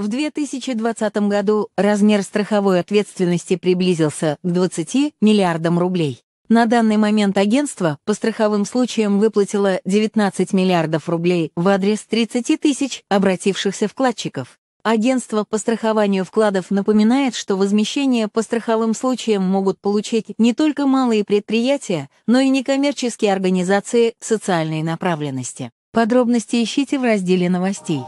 В 2020 году размер страховой ответственности приблизился к 20 миллиардам рублей. На данный момент агентство по страховым случаям выплатило 19 миллиардов рублей в адрес 30 тысяч обратившихся вкладчиков. Агентство по страхованию вкладов напоминает, что возмещение по страховым случаям могут получить не только малые предприятия, но и некоммерческие организации социальной направленности. Подробности ищите в разделе новостей.